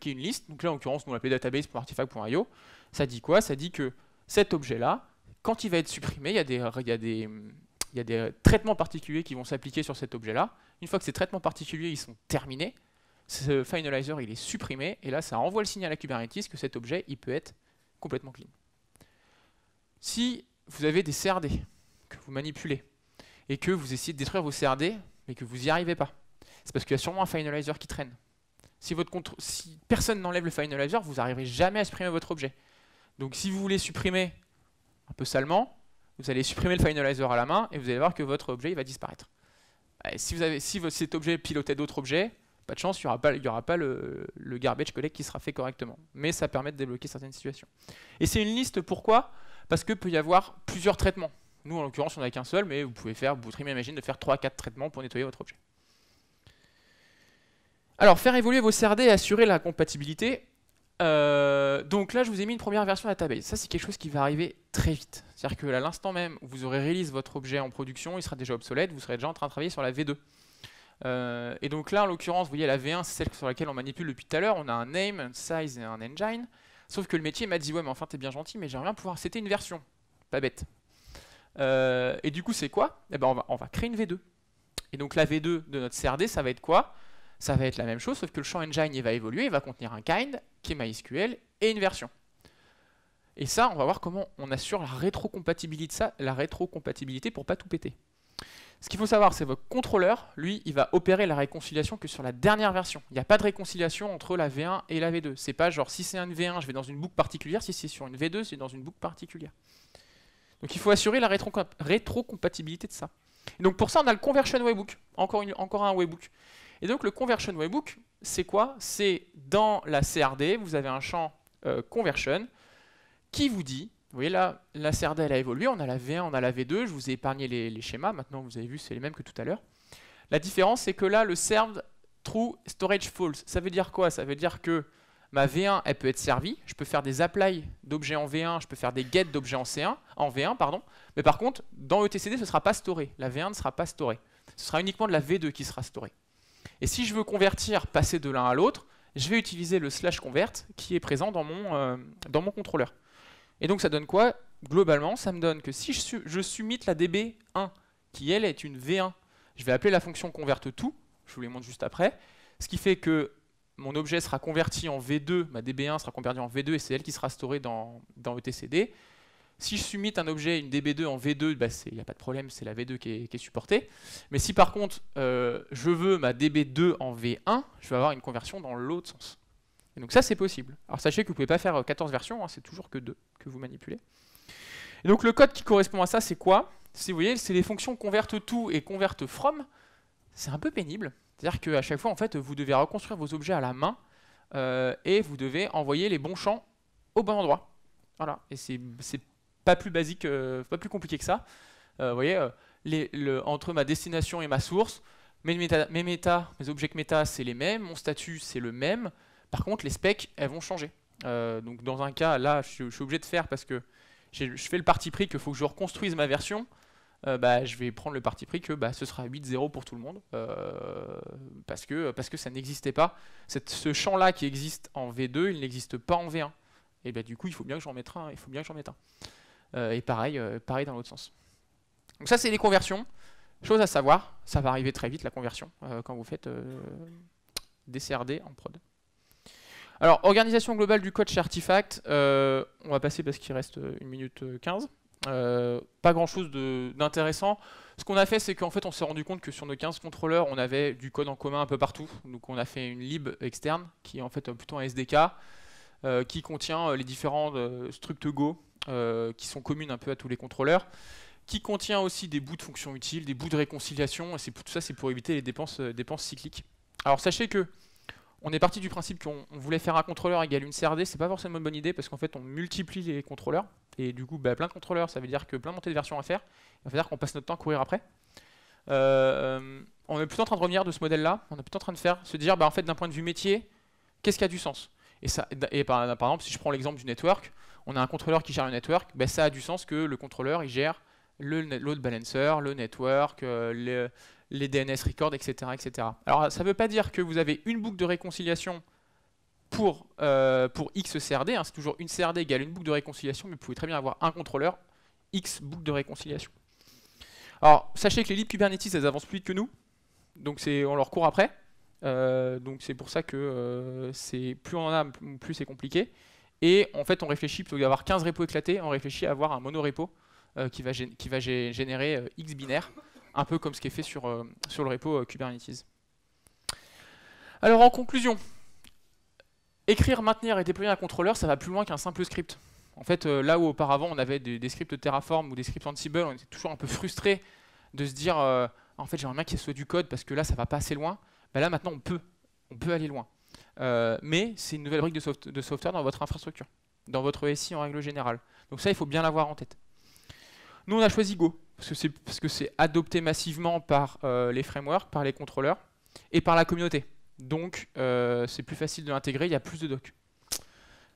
qui est une liste, donc là en l'occurrence nous l'appelons database.artifact.io, ça dit quoi Ça dit que cet objet-là, quand il va être supprimé, il y a des, il des traitements particuliers qui vont s'appliquer sur cet objet-là. Une fois que ces traitements particuliers ils sont terminés, ce finalizer il est supprimé, et là ça envoie le signal à Kubernetes que cet objet il peut être complètement clean. Si vous avez des CRD que vous manipulez, et que vous essayez de détruire vos CRD, mais que vous n'y arrivez pas, c'est parce qu'il y a sûrement un finalizer qui traîne. Si, votre si personne n'enlève le finalizer, vous n'arriverez jamais à supprimer votre objet. Donc si vous voulez supprimer, un peu salement, vous allez supprimer le finalizer à la main et vous allez voir que votre objet il va disparaître. Euh, si, vous avez, si cet objet pilotait d'autres objets, pas de chance, il n'y aura pas, y aura pas le, garbage collect qui sera fait correctement. Mais ça permet de débloquer certaines situations. Et c'est une liste, pourquoi Parce que peut y avoir plusieurs traitements. Nous, en l'occurrence, on n'a qu'un seul, mais vous pouvez faire, vous imagine de faire 3-4 traitements pour nettoyer votre objet. Alors, faire évoluer vos CRD et assurer la compatibilité, euh, donc là, je vous ai mis une première version de la database. Ça, c'est quelque chose qui va arriver très vite. C'est-à-dire que là, l'instant même où vous aurez release votre objet en production, il sera déjà obsolète, vous serez déjà en train de travailler sur la V2. Euh, et donc là, en l'occurrence, vous voyez, la V1, c'est celle sur laquelle on manipule depuis tout à l'heure. On a un name, un size et un engine. Sauf que le métier m'a dit, ouais, mais enfin, t'es bien gentil, mais j'aimerais bien pouvoir... C'était une version. Pas bête. Euh, et du coup, c'est quoi Eh ben, on va créer une V2. Et donc la V2 de notre CRD, ça va être quoi ça va être la même chose, sauf que le champ engine va évoluer, il va contenir un kind qui est MySQL et une version. Et ça, on va voir comment on assure la rétrocompatibilité, ça, la rétrocompatibilité pour pas tout péter. Ce qu'il faut savoir, c'est que votre contrôleur, lui, il va opérer la réconciliation que sur la dernière version. Il n'y a pas de réconciliation entre la V1 et la V2. C'est pas genre si c'est une V1, je vais dans une boucle particulière, si c'est sur une V2, c'est dans une boucle particulière. Donc il faut assurer la rétrocompatibilité de ça. Et donc pour ça, on a le Conversion Webhook, encore, encore un webhook. Et donc le conversion webhook, c'est quoi C'est dans la CRD, vous avez un champ euh, conversion qui vous dit, vous voyez là, la CRD elle a évolué, on a la V1, on a la V2, je vous ai épargné les, schémas, maintenant vous avez vu c'est les mêmes que tout à l'heure. La différence c'est que là le served true storage false, ça veut dire quoi Ça veut dire que ma V1 elle peut être servie, je peux faire des apply d'objets en V1, je peux faire des get d'objets en en V1 pardon, mais par contre dans ETCD ce ne sera pas storé, la V1 ne sera pas storée, ce sera uniquement de la V2 qui sera storée. Et si je veux convertir, passer de l'un à l'autre, je vais utiliser le slash convert qui est présent dans mon, euh, dans mon contrôleur. Et donc ça donne quoi Globalement, ça me donne que si je, la DB1, qui elle est une V1, je vais appeler la fonction convert tout, je vous les montre juste après, ce qui fait que mon objet sera converti en V2, ma DB1 sera convertie en V2 et c'est elle qui sera storée dans, dans ETCD. Si je submit un objet, une DB2 en V2, il n'y a pas de problème, c'est la V2 qui est, supportée. Mais si par contre, euh, je veux ma DB2 en V1, je vais avoir une conversion dans l'autre sens. donc ça, c'est possible. Alors sachez que vous ne pouvez pas faire 14 euh, versions, hein, c'est toujours que 2 que vous manipulez. donc le code qui correspond à ça, c'est quoi Si vous voyez, c'est les fonctions convert tout et convert from. C'est un peu pénible. C'est-à-dire qu'à chaque fois, en fait, vous devez reconstruire vos objets à la main euh, et vous devez envoyer les bons champs au bon endroit. Voilà, et c'est pas plus basique, euh, pas plus compliqué que ça. Euh, vous voyez, euh, les, entre ma destination et ma source, mes, méta, mes, méta, objets méta, c'est les mêmes, mon statut, c'est le même. Par contre, les specs, elles vont changer. donc dans un cas, là, je, suis obligé de faire parce que je fais le parti pris qu'il faut que je reconstruise ma version. bah, je vais prendre le parti pris que bah, ce sera 8-0 pour tout le monde, parce, que, parce que ça n'existait pas. ce champ-là qui existe en V2, il n'existe pas en V1. Et bah, du coup, il faut bien que j'en mette un, il faut bien que j'en mette un. Euh, et pareil, euh, pareil dans l'autre sens. Donc ça, c'est les conversions. Chose à savoir, ça va arriver très vite la conversion euh, quand vous faites des CRD en prod. Alors, organisation globale du code chez Artifact, on va passer parce qu'il reste une minute 15. pas grand chose d'intéressant. Ce qu'on a fait, c'est qu'en fait, on s'est rendu compte que sur nos 15 contrôleurs, on avait du code en commun un peu partout. Donc, on a fait une lib externe qui est en fait plutôt un SDK euh, qui contient euh, les différents euh, structs Go qui sont communes un peu à tous les contrôleurs qui contient aussi des bouts de fonctions utiles, des bouts de réconciliation, et tout ça c'est pour éviter les dépenses, dépenses cycliques. Alors sachez que on est parti du principe qu'on voulait faire un contrôleur égal une CRD, c'est pas forcément une bonne idée parce qu'en fait on multiplie les contrôleurs, et du coup bah, plein de contrôleurs ça veut dire que plein de montées de versions à faire, ça veut dire qu'on passe notre temps à courir après. on est plutôt en train de revenir de ce modèle là, on est plutôt en train de faire, se dire bah, en fait d'un point de vue métier, qu'est-ce qui a du sens et, par, exemple, si je prends l'exemple du network, on a un contrôleur qui gère le network, ben ça a du sens que le contrôleur il gère le load balancer, le network, euh, les DNS records, etc., etc. Alors ça ne veut pas dire que vous avez une boucle de réconciliation pour, euh, pour X CRD, hein, c'est toujours une CRD égale une boucle de réconciliation, mais vous pouvez très bien avoir un contrôleur X boucle de réconciliation. Alors sachez que les libres Kubernetes, avancent plus vite que nous, donc on leur court après. Euh, donc c'est pour ça que euh, plus on en a, plus c'est compliqué. Et en fait, on réfléchit, plutôt d'avoir 15 repos éclatés, on réfléchit à avoir un monorepo euh, qui va, qui va générer X binaires, un peu comme ce qui est fait sur, sur le repo Kubernetes. Alors en conclusion, écrire, maintenir et déployer un contrôleur, ça va plus loin qu'un simple script. En fait, là où auparavant on avait des, scripts Terraform ou des scripts Ansible, on était toujours un peu frustré de se dire en fait j'aimerais bien qu'il y soit du code parce que là ça va pas assez loin. Bah là maintenant on peut, on peut aller loin. Euh, mais c'est une nouvelle brique de, software dans votre infrastructure, dans votre SI en règle générale. Donc ça, il faut bien l'avoir en tête. Nous, on a choisi Go, parce que c'est adopté massivement par euh, les frameworks, par les contrôleurs et par la communauté. Donc euh, c'est plus facile de l'intégrer, il y a plus de docs.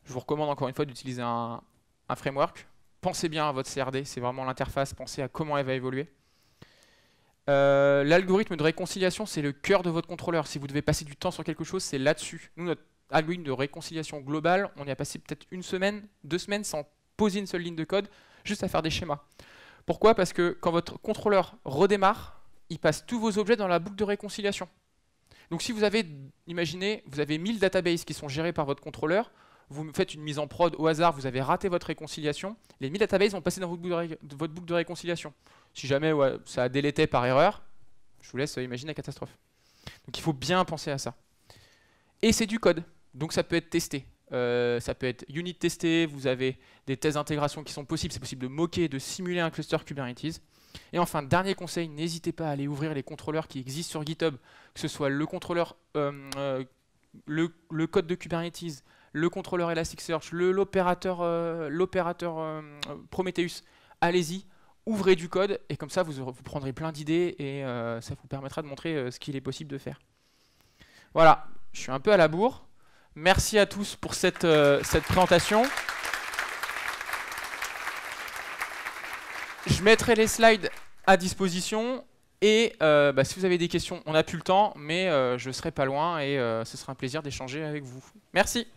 Je vous recommande encore une fois d'utiliser un, un framework. Pensez bien à votre CRD, c'est vraiment l'interface, pensez à comment elle va évoluer. Euh, l'algorithme de réconciliation, c'est le cœur de votre contrôleur. Si vous devez passer du temps sur quelque chose, c'est là-dessus. Nous, notre algorithme de réconciliation globale, on y a passé peut-être une semaine, deux semaines sans poser une seule ligne de code, juste à faire des schémas. Pourquoi Parce que quand votre contrôleur redémarre, il passe tous vos objets dans la boucle de réconciliation. Donc si vous avez, imaginez, vous avez 1000 databases qui sont gérées par votre contrôleur, vous faites une mise en prod au hasard, vous avez raté votre réconciliation, les databases vont passer dans votre boucle de, réconciliation. Si jamais ça a délété par erreur, je vous laisse euh, imaginer la catastrophe. Donc il faut bien penser à ça. Et c'est du code, donc ça peut être testé. Euh, ça peut être unit testé, vous avez des tests d'intégration qui sont possibles, c'est possible de moquer, de simuler un cluster Kubernetes. Et enfin, dernier conseil, n'hésitez pas à aller ouvrir les contrôleurs qui existent sur GitHub, que ce soit le contrôleur, euh, le, le, code de Kubernetes, le contrôleur Elasticsearch, l'opérateur euh, euh, Prometheus, allez-y, ouvrez du code et comme ça vous, prendrez plein d'idées et euh, ça vous permettra de montrer ce qu'il est possible de faire. Voilà, je suis un peu à la bourre. Merci à tous pour cette, présentation. Je mettrai les slides à disposition. Et bah, si vous avez des questions, on n'a plus le temps, mais je serai pas loin et ce sera un plaisir d'échanger avec vous. Merci.